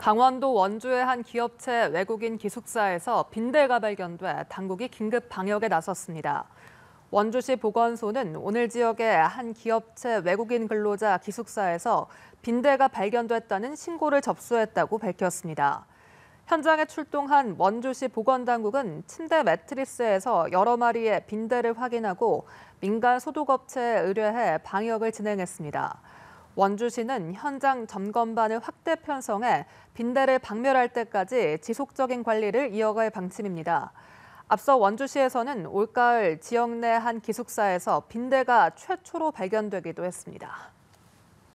강원도 원주의 한 기업체 외국인 기숙사에서 빈대가 발견돼 당국이 긴급 방역에 나섰습니다. 원주시 보건소는 오늘 지역의 한 기업체 외국인 근로자 기숙사에서 빈대가 발견됐다는 신고를 접수했다고 밝혔습니다. 현장에 출동한 원주시 보건당국은 침대 매트리스에서 여러 마리의 빈대를 확인하고 민간 소독업체에 의뢰해 방역을 진행했습니다. 원주시는 현장 점검반을 확대 편성해 빈대를 박멸할 때까지 지속적인 관리를 이어갈 방침입니다. 앞서 원주시에서는 올가을 지역 내 한 기숙사에서 빈대가 최초로 발견되기도 했습니다.